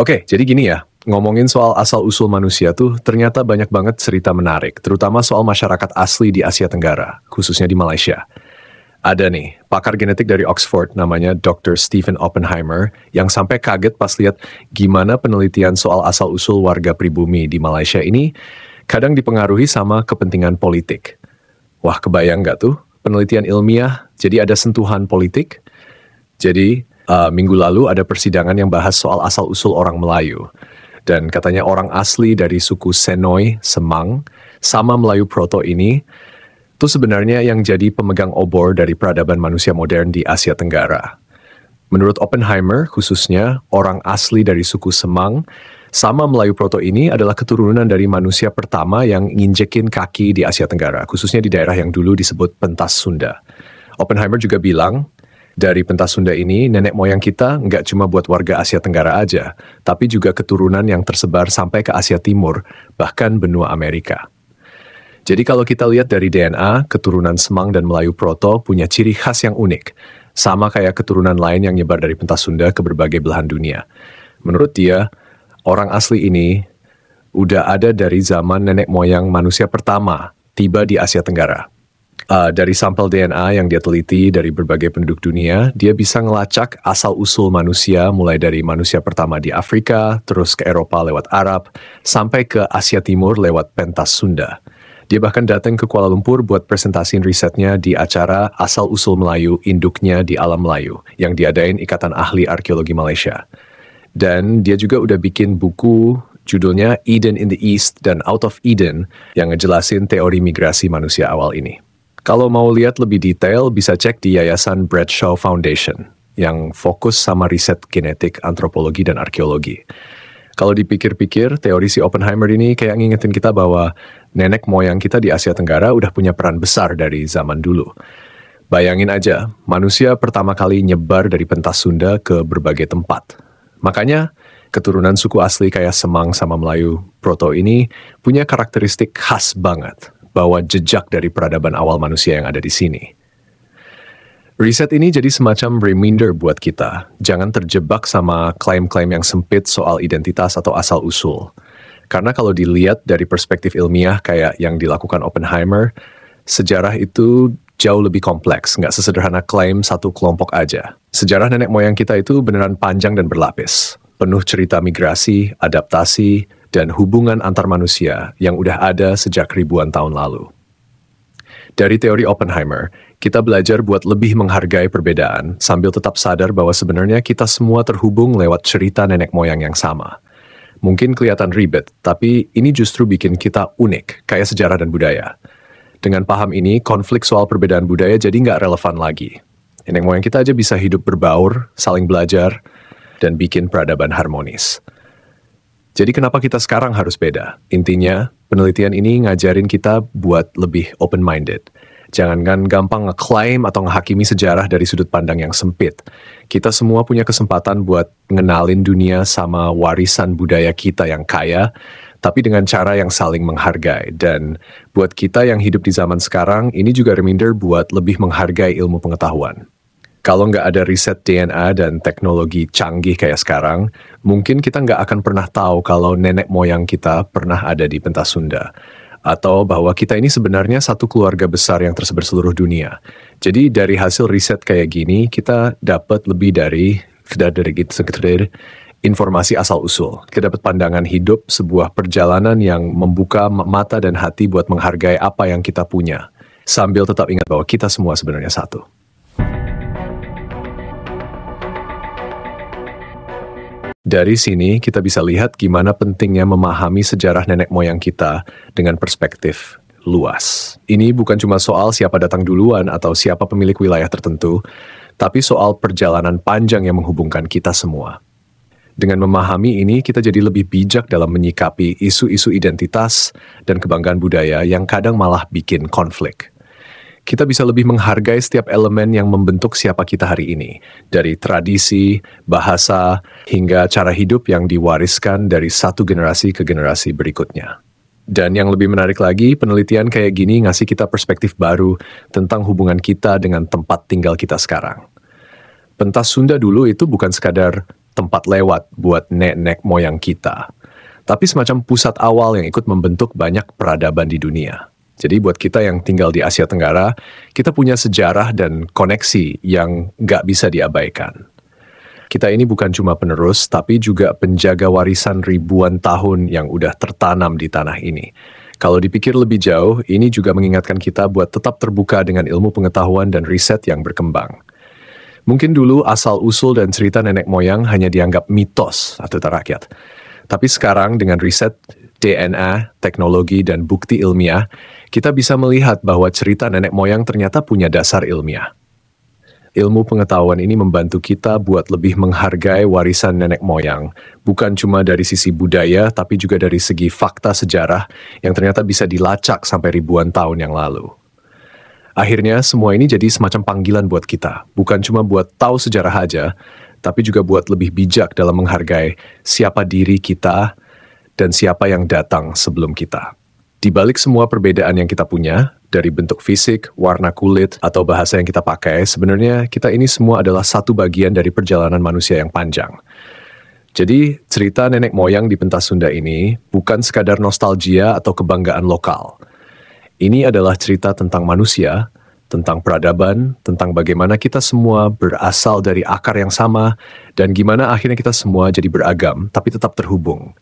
Oke, okay, jadi gini ya, ngomongin soal asal-usul manusia tuh ternyata banyak banget cerita menarik, terutama soal masyarakat asli di Asia Tenggara, khususnya di Malaysia. Ada nih, pakar genetik dari Oxford namanya Dr. Stephen Oppenheimer yang sampai kaget pas lihat gimana penelitian soal asal-usul warga pribumi di Malaysia ini kadang dipengaruhi sama kepentingan politik. Wah, kebayang nggak tuh? Penelitian ilmiah, jadi ada sentuhan politik. Jadi, uh, minggu lalu ada persidangan yang bahas soal asal-usul orang Melayu. Dan katanya orang asli dari suku Senoi, Semang, sama Melayu Proto ini, itu sebenarnya yang jadi pemegang obor dari peradaban manusia modern di Asia Tenggara. Menurut Oppenheimer, khususnya orang asli dari suku Semang, sama Melayu Proto ini adalah keturunan dari manusia pertama yang nginjekin kaki di Asia Tenggara, khususnya di daerah yang dulu disebut pentas Sunda. Oppenheimer juga bilang, dari pentas Sunda ini, nenek moyang kita nggak cuma buat warga Asia Tenggara aja, tapi juga keturunan yang tersebar sampai ke Asia Timur, bahkan benua Amerika. Jadi kalau kita lihat dari DNA, keturunan Semang dan Melayu Proto punya ciri khas yang unik, sama kayak keturunan lain yang nyebar dari pentas Sunda ke berbagai belahan dunia. Menurut dia, orang asli ini udah ada dari zaman nenek moyang manusia pertama tiba di Asia Tenggara uh, dari sampel DNA yang dia teliti dari berbagai penduduk dunia, dia bisa ngelacak asal-usul manusia mulai dari manusia pertama di Afrika, terus ke Eropa lewat Arab, sampai ke Asia Timur lewat pentas Sunda. Dia bahkan datang ke Kuala Lumpur buat presentasi risetnya di acara Asal-Usul Melayu Induknya di Alam Melayu yang diadain Ikatan Ahli Arkeologi Malaysia. Dan dia juga udah bikin buku judulnya Eden in the East dan Out of Eden yang ngejelasin teori migrasi manusia awal ini. Kalau mau lihat lebih detail, bisa cek di Yayasan Bradshaw Foundation yang fokus sama riset genetik, antropologi, dan arkeologi. Kalau dipikir-pikir, teori si Oppenheimer ini kayak ngingetin kita bahwa nenek moyang kita di Asia Tenggara udah punya peran besar dari zaman dulu. Bayangin aja, manusia pertama kali nyebar dari pentas Sunda ke berbagai tempat. Makanya, keturunan suku asli kayak Semang sama Melayu Proto ini punya karakteristik khas banget bahwa jejak dari peradaban awal manusia yang ada di sini. Riset ini jadi semacam reminder buat kita, jangan terjebak sama klaim-klaim yang sempit soal identitas atau asal-usul. Karena kalau dilihat dari perspektif ilmiah kayak yang dilakukan Oppenheimer, sejarah itu jauh lebih kompleks, nggak sesederhana klaim satu kelompok aja. Sejarah nenek moyang kita itu beneran panjang dan berlapis, penuh cerita migrasi, adaptasi, dan hubungan antar manusia yang udah ada sejak ribuan tahun lalu. Dari teori Oppenheimer, kita belajar buat lebih menghargai perbedaan sambil tetap sadar bahwa sebenarnya kita semua terhubung lewat cerita nenek moyang yang sama. Mungkin kelihatan ribet, tapi ini justru bikin kita unik, kayak sejarah dan budaya. Dengan paham ini, konflik soal perbedaan budaya jadi nggak relevan lagi. Nenek moyang kita aja bisa hidup berbaur, saling belajar, dan bikin peradaban harmonis. Jadi kenapa kita sekarang harus beda? Intinya, penelitian ini ngajarin kita buat lebih open-minded. Jangankan gampang ngeklaim atau ngehakimi sejarah dari sudut pandang yang sempit. Kita semua punya kesempatan buat ngenalin dunia sama warisan budaya kita yang kaya, tapi dengan cara yang saling menghargai. Dan buat kita yang hidup di zaman sekarang, ini juga reminder buat lebih menghargai ilmu pengetahuan kalau nggak ada riset DNA dan teknologi canggih kayak sekarang, mungkin kita nggak akan pernah tahu kalau nenek moyang kita pernah ada di pentas Sunda. Atau bahwa kita ini sebenarnya satu keluarga besar yang tersebar seluruh dunia. Jadi dari hasil riset kayak gini, kita dapat lebih dari dari gitu, informasi asal-usul. Kita dapat pandangan hidup sebuah perjalanan yang membuka mata dan hati buat menghargai apa yang kita punya. Sambil tetap ingat bahwa kita semua sebenarnya satu. Dari sini kita bisa lihat gimana pentingnya memahami sejarah nenek moyang kita dengan perspektif luas. Ini bukan cuma soal siapa datang duluan atau siapa pemilik wilayah tertentu, tapi soal perjalanan panjang yang menghubungkan kita semua. Dengan memahami ini, kita jadi lebih bijak dalam menyikapi isu-isu identitas dan kebanggaan budaya yang kadang malah bikin konflik kita bisa lebih menghargai setiap elemen yang membentuk siapa kita hari ini, dari tradisi, bahasa, hingga cara hidup yang diwariskan dari satu generasi ke generasi berikutnya. Dan yang lebih menarik lagi, penelitian kayak gini ngasih kita perspektif baru tentang hubungan kita dengan tempat tinggal kita sekarang. Pentas Sunda dulu itu bukan sekadar tempat lewat buat nenek moyang kita, tapi semacam pusat awal yang ikut membentuk banyak peradaban di dunia. Jadi buat kita yang tinggal di Asia Tenggara, kita punya sejarah dan koneksi yang nggak bisa diabaikan. Kita ini bukan cuma penerus, tapi juga penjaga warisan ribuan tahun yang udah tertanam di tanah ini. Kalau dipikir lebih jauh, ini juga mengingatkan kita buat tetap terbuka dengan ilmu pengetahuan dan riset yang berkembang. Mungkin dulu asal-usul dan cerita nenek moyang hanya dianggap mitos atau rakyat. Tapi sekarang dengan riset DNA, teknologi, dan bukti ilmiah, kita bisa melihat bahwa cerita nenek moyang ternyata punya dasar ilmiah. Ilmu pengetahuan ini membantu kita buat lebih menghargai warisan nenek moyang, bukan cuma dari sisi budaya, tapi juga dari segi fakta sejarah yang ternyata bisa dilacak sampai ribuan tahun yang lalu. Akhirnya, semua ini jadi semacam panggilan buat kita, bukan cuma buat tahu sejarah aja, tapi juga buat lebih bijak dalam menghargai siapa diri kita, dan siapa yang datang sebelum kita. Di balik semua perbedaan yang kita punya, dari bentuk fisik, warna kulit, atau bahasa yang kita pakai, sebenarnya kita ini semua adalah satu bagian dari perjalanan manusia yang panjang. Jadi, cerita nenek moyang di pentas Sunda ini bukan sekadar nostalgia atau kebanggaan lokal. Ini adalah cerita tentang manusia, tentang peradaban, tentang bagaimana kita semua berasal dari akar yang sama, dan gimana akhirnya kita semua jadi beragam tapi tetap terhubung.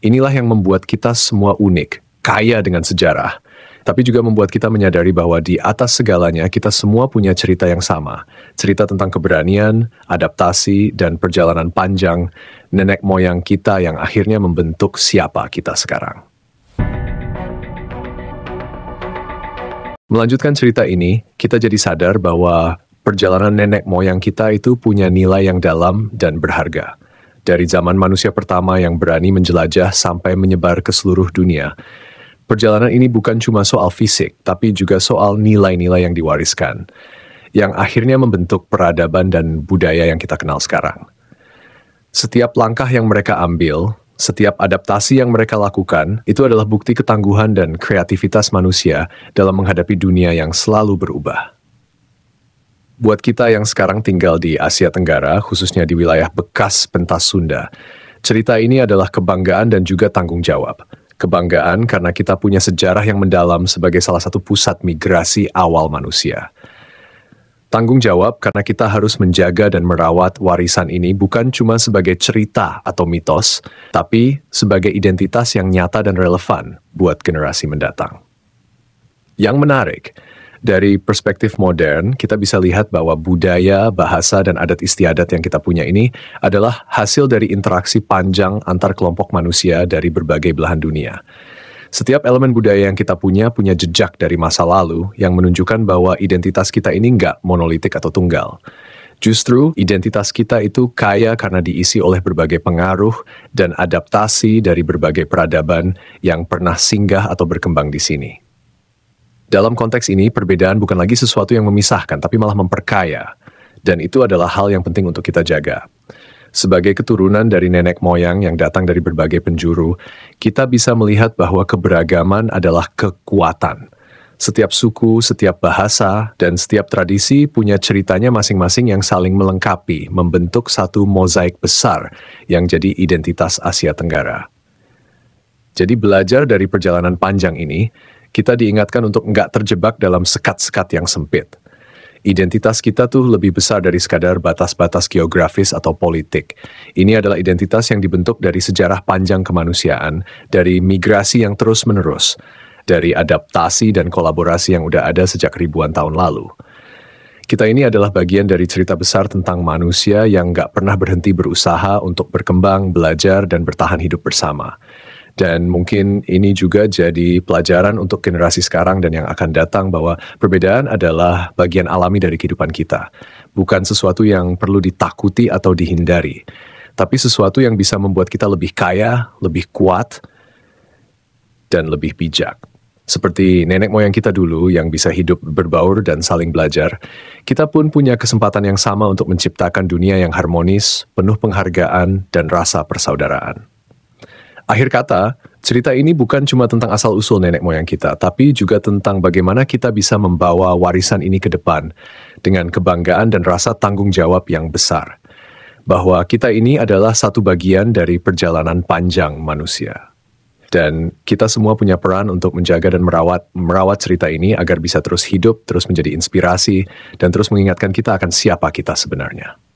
Inilah yang membuat kita semua unik, kaya dengan sejarah. Tapi juga membuat kita menyadari bahwa di atas segalanya kita semua punya cerita yang sama. Cerita tentang keberanian, adaptasi, dan perjalanan panjang nenek moyang kita yang akhirnya membentuk siapa kita sekarang. Melanjutkan cerita ini, kita jadi sadar bahwa perjalanan nenek moyang kita itu punya nilai yang dalam dan berharga dari zaman manusia pertama yang berani menjelajah sampai menyebar ke seluruh dunia. Perjalanan ini bukan cuma soal fisik, tapi juga soal nilai-nilai yang diwariskan, yang akhirnya membentuk peradaban dan budaya yang kita kenal sekarang. Setiap langkah yang mereka ambil, setiap adaptasi yang mereka lakukan, itu adalah bukti ketangguhan dan kreativitas manusia dalam menghadapi dunia yang selalu berubah buat kita yang sekarang tinggal di Asia Tenggara, khususnya di wilayah bekas pentas Sunda, cerita ini adalah kebanggaan dan juga tanggung jawab. Kebanggaan karena kita punya sejarah yang mendalam sebagai salah satu pusat migrasi awal manusia. Tanggung jawab karena kita harus menjaga dan merawat warisan ini bukan cuma sebagai cerita atau mitos, tapi sebagai identitas yang nyata dan relevan buat generasi mendatang. Yang menarik, dari perspektif modern, kita bisa lihat bahwa budaya, bahasa, dan adat istiadat yang kita punya ini adalah hasil dari interaksi panjang antar kelompok manusia dari berbagai belahan dunia. Setiap elemen budaya yang kita punya punya jejak dari masa lalu yang menunjukkan bahwa identitas kita ini nggak monolitik atau tunggal. Justru identitas kita itu kaya karena diisi oleh berbagai pengaruh dan adaptasi dari berbagai peradaban yang pernah singgah atau berkembang di sini. Dalam konteks ini, perbedaan bukan lagi sesuatu yang memisahkan, tapi malah memperkaya. Dan itu adalah hal yang penting untuk kita jaga. Sebagai keturunan dari nenek moyang yang datang dari berbagai penjuru, kita bisa melihat bahwa keberagaman adalah kekuatan. Setiap suku, setiap bahasa, dan setiap tradisi punya ceritanya masing-masing yang saling melengkapi, membentuk satu mozaik besar yang jadi identitas Asia Tenggara. Jadi, belajar dari perjalanan panjang ini, kita diingatkan untuk nggak terjebak dalam sekat-sekat yang sempit. Identitas kita tuh lebih besar dari sekadar batas-batas geografis atau politik. Ini adalah identitas yang dibentuk dari sejarah panjang kemanusiaan, dari migrasi yang terus-menerus, dari adaptasi dan kolaborasi yang udah ada sejak ribuan tahun lalu. Kita ini adalah bagian dari cerita besar tentang manusia yang nggak pernah berhenti berusaha untuk berkembang, belajar, dan bertahan hidup bersama. Dan mungkin ini juga jadi pelajaran untuk generasi sekarang dan yang akan datang bahwa perbedaan adalah bagian alami dari kehidupan kita. Bukan sesuatu yang perlu ditakuti atau dihindari. Tapi sesuatu yang bisa membuat kita lebih kaya, lebih kuat, dan lebih bijak seperti nenek moyang kita dulu yang bisa hidup berbaur dan saling belajar, kita pun punya kesempatan yang sama untuk menciptakan dunia yang harmonis, penuh penghargaan, dan rasa persaudaraan. Akhir kata, cerita ini bukan cuma tentang asal-usul nenek moyang kita, tapi juga tentang bagaimana kita bisa membawa warisan ini ke depan dengan kebanggaan dan rasa tanggung jawab yang besar. Bahwa kita ini adalah satu bagian dari perjalanan panjang manusia. Dan kita semua punya peran untuk menjaga dan merawat merawat cerita ini agar bisa terus hidup, terus menjadi inspirasi, dan terus mengingatkan kita akan siapa kita sebenarnya.